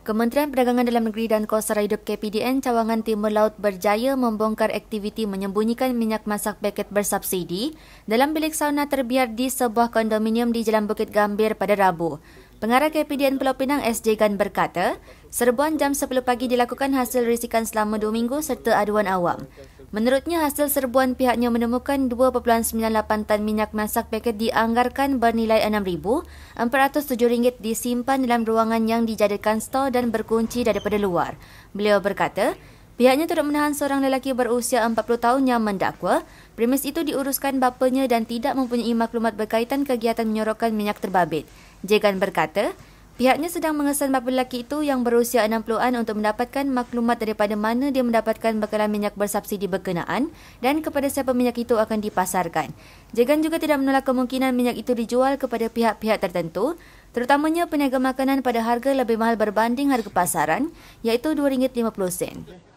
Kementerian Perdagangan Dalam Negeri dan Kuasa Raya Hidup KPDN Cawangan Timur Laut berjaya membongkar aktiviti menyembunyikan minyak masak paket bersubsidi dalam bilik sauna terbiar di sebuah kondominium di Jalan Bukit Gambir pada Rabu. Pengarah KPDN Pulau Pinang SJ Gan berkata, serbuan jam 10 pagi dilakukan hasil risikan selama 2 minggu serta aduan awam. Menurutnya, hasil serbuan pihaknya menemukan 2.98 tan minyak masak paket dianggarkan bernilai RM6,407 disimpan dalam ruangan yang dijadikan stor dan berkunci daripada luar. Beliau berkata, pihaknya turut menahan seorang lelaki berusia 40 tahun yang mendakwa premis itu diuruskan bapanya dan tidak mempunyai maklumat berkaitan kegiatan menyorokkan minyak terbabit. Jegan berkata, Pihaknya sedang mengesan bapa lelaki itu yang berusia 60-an untuk mendapatkan maklumat daripada mana dia mendapatkan bekalan minyak bersubsidi berkenaan dan kepada siapa minyak itu akan dipasarkan. Jegan juga tidak menolak kemungkinan minyak itu dijual kepada pihak-pihak tertentu, terutamanya peniaga makanan pada harga lebih mahal berbanding harga pasaran, iaitu RM2.50.